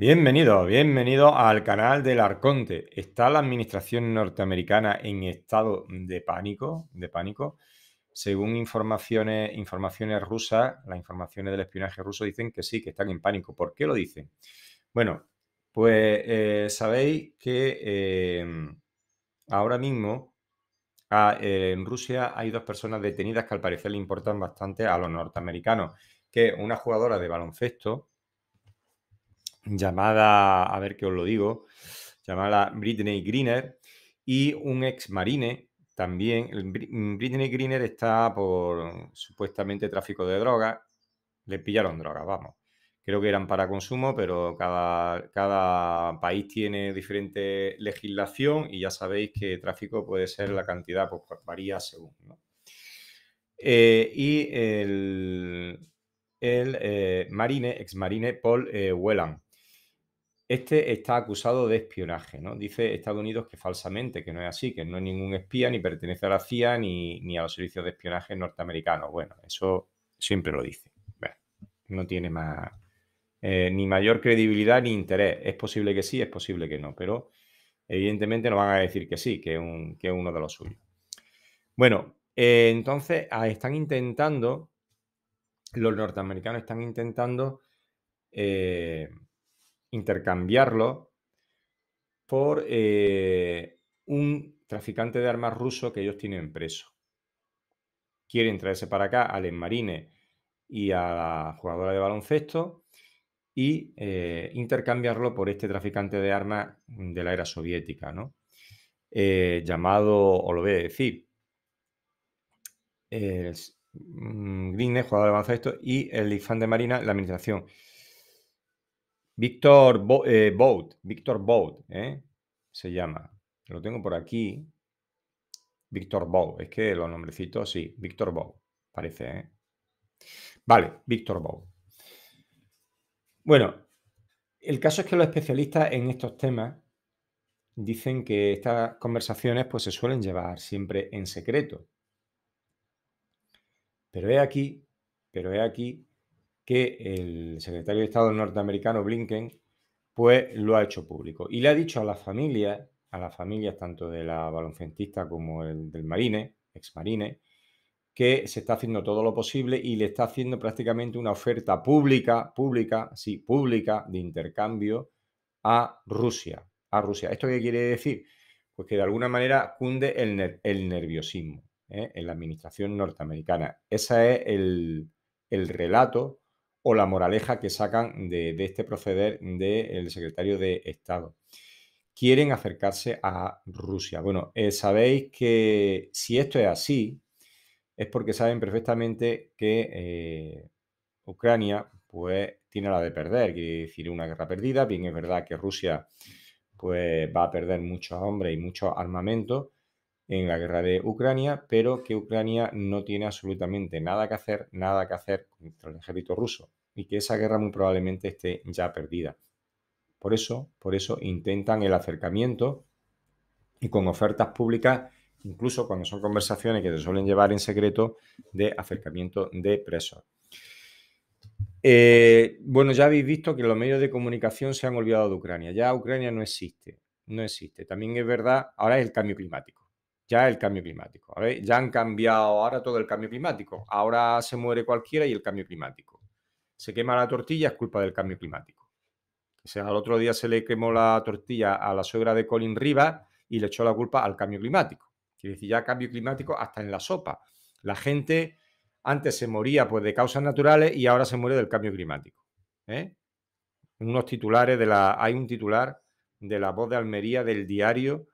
Bienvenido, bienvenido al canal del Arconte. ¿Está la administración norteamericana en estado de pánico? De pánico. Según informaciones, informaciones rusas, las informaciones del espionaje ruso dicen que sí, que están en pánico. ¿Por qué lo dicen? Bueno, pues eh, sabéis que em, ahora mismo en Rusia hay dos personas detenidas que al parecer le importan bastante a los norteamericanos, que una jugadora de baloncesto, llamada, a ver qué os lo digo, llamada Britney Greener y un ex marine también. Mm, Britney Greener está por supuestamente tráfico de drogas. Le pillaron drogas, vamos. Creo que eran para consumo, pero cada, cada país tiene diferente legislación y ya sabéis que tráfico puede ser la cantidad, pues, pues varía según. Eh, y el, eh, marine, ex marine Paul eh, Whelan este está acusado de espionaje, ¿no? Dice Estados Unidos que falsamente, que no es así, que no es ningún espía, ni pertenece a la CIA, ni, a los servicios de espionaje norteamericanos. Bueno, eso siempre lo dice. no tiene más, eh, ni mayor credibilidad ni interés. Es posible que sí, es posible que no, pero evidentemente no van a decir que sí, que es, un, uno de los suyos. Bueno, eh, entonces ah, están intentando, los norteamericanos están intentando... Eh, intercambiarlo por eh, un traficante de armas ruso que ellos tienen preso. Quieren traerse para acá a Les Marine y a la jugadora de baloncesto y eh, intercambiarlo por este traficante de armas de la era soviética, ¿no? Eh, llamado, o lo voy a decir, el, mm, jugador de baloncesto, y el Ifan de Marina, la administración. Víctor eh, Víctor Bout, ¿eh? se llama. Lo tengo por aquí. Víctor Bout, es que los nombrecitos, sí, Víctor Bout, parece. ¿eh? Vale, Víctor Bout. Bueno, el caso es que los especialistas en estos temas dicen que estas conversaciones pues, se suelen llevar siempre en secreto. Pero he aquí, pero he aquí que el secretario de Estado norteamericano Blinken pues lo ha hecho público y le ha dicho a las familias, a las familias tanto de la baloncentista como el del marine, ex marine, que se está haciendo todo lo posible y le está haciendo prácticamente una oferta pública, pública, sí, pública de intercambio a Rusia, a Rusia. ¿Esto qué quiere decir? Pues que de alguna manera cunde el, nerviosismo ¿eh? en la administración norteamericana. Ese es el, el relato o la moraleja que sacan de, este proceder del secretario de Estado. Quieren acercarse a Rusia. Bueno, eh, sabéis que si esto es así, es porque saben perfectamente que eh, Ucrania pues, tiene la de perder, quiere decir una guerra perdida. Bien, es verdad que Rusia pues, va a perder muchos hombres y muchos armamento en la guerra de Ucrania, pero que Ucrania no tiene absolutamente nada que hacer, nada que hacer contra el ejército ruso y que esa guerra muy probablemente esté ya perdida. Por eso, por eso intentan el acercamiento y con ofertas públicas, incluso cuando son conversaciones que se suelen llevar en secreto, de acercamiento de presos. Eh, bueno, ya habéis visto que los medios de comunicación se han olvidado de Ucrania. Ya Ucrania no existe, no existe. También es verdad, ahora es el cambio climático ya el cambio climático. Ya han cambiado ahora todo el cambio climático. Ahora se muere cualquiera y el cambio climático. Se quema la tortilla, es culpa del cambio climático. sea, al otro día se le quemó la tortilla a la suegra de Colin Rivas y le echó la culpa al cambio climático. Quiere decir, ya cambio climático hasta en la sopa. La gente antes se moría pues, de causas naturales y ahora se muere del cambio climático. ¿eh? Unos titulares de la. Hay un titular de la voz de Almería del diario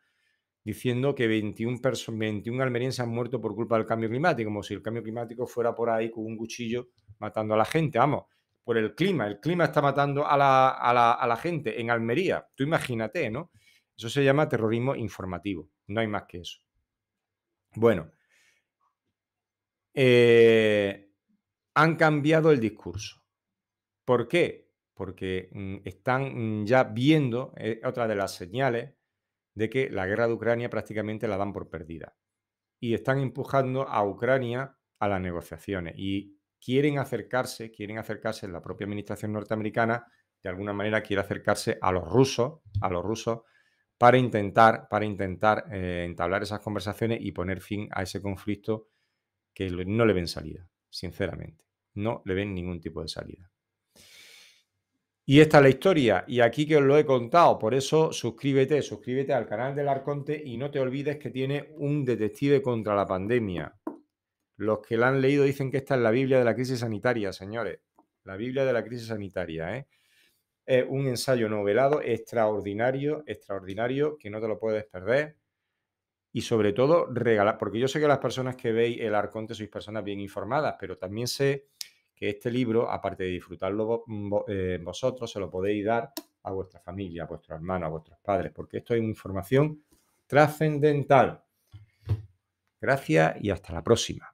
diciendo que 21, 21 almerienses han muerto por culpa del cambio climático, como si el cambio climático fuera por ahí con un cuchillo matando a la gente, vamos, por el clima, el clima está matando a la, gente en Almería, tú imagínate, ¿no? Eso se llama terrorismo informativo, no hay más que eso. Bueno, eh, han cambiado el discurso. ¿Por qué? Porque mm, están mm, ya viendo, eh, otra de las señales, de que la guerra de Ucrania prácticamente la dan por perdida. Y están empujando a Ucrania a las negociaciones y quieren acercarse, quieren acercarse, la propia administración norteamericana de alguna manera quiere acercarse a los rusos, a los rusos, para intentar, para intentar eh, entablar esas conversaciones y poner fin a ese conflicto que no le ven salida, sinceramente. No le ven ningún tipo de salida. Y esta es la historia, y aquí que os lo he contado, por eso suscríbete, suscríbete al canal del Arconte y no te olvides que tiene un detective contra la pandemia. Los que la han leído dicen que esta es la Biblia de la crisis sanitaria, señores. La Biblia de la crisis sanitaria, ¿eh? Es un ensayo novelado extraordinario, extraordinario, que no te lo puedes perder. Y sobre todo, regalar, porque yo sé que las personas que veis el Arconte sois personas bien informadas, pero también sé este libro, aparte de disfrutarlo mm, eh, vosotros, se lo podéis dar a vuestra familia, a vuestros hermanos, a vuestros padres, porque esto es información trascendental. Gracias y hasta la próxima.